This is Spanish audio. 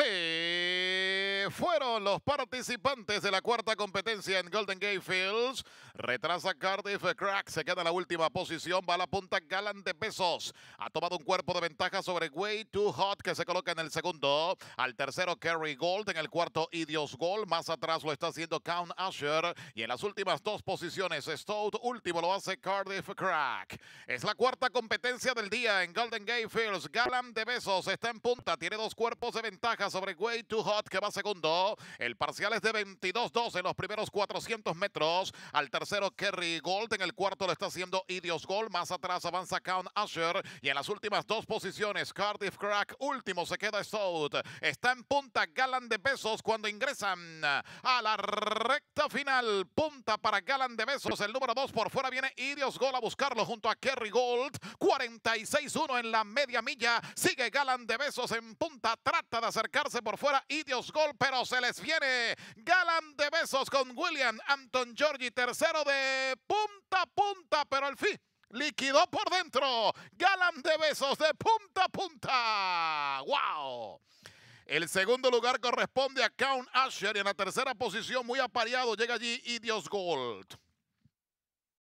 Se fueron los participantes de la cuarta competencia en Golden Gate Fields. Retrasa Cardiff, Crack se queda en la última posición, va a la punta Galan de Besos Ha tomado un cuerpo de ventaja sobre Way Too Hot que se coloca en el segundo. Al tercero Kerry Gold, en el cuarto Idios Gold, más atrás lo está haciendo Count Asher y en las últimas dos posiciones Stout, último lo hace Cardiff Crack. Es la cuarta competencia del día en Golden Gate Fields. Galan de besos está en punta, tiene dos cuerpos de ventaja sobre Way Too Hot que va segundo. El parcial es de 22-2 en los primeros 400 metros. Al tercero tercero Kerry Gold. En el cuarto lo está haciendo Idios Gold. Más atrás avanza Count Asher. Y en las últimas dos posiciones, Cardiff Crack. Último se queda Stout. Está en punta Galan de pesos cuando ingresan a la recta final, punta para Galan de Besos. El número dos por fuera viene Idios Gol a buscarlo junto a Kerry Gold. 46-1 en la media milla. Sigue Galan de Besos en punta. Trata de acercarse por fuera Idios Gol, pero se les viene. Galan de Besos con William Anton Georgi Tercero de punta a punta, pero al fin liquidó por dentro. Galan de Besos de punta a punta. ¡Wow! El segundo lugar corresponde a Count Asher y en la tercera posición, muy apareado, llega allí Idios Gold.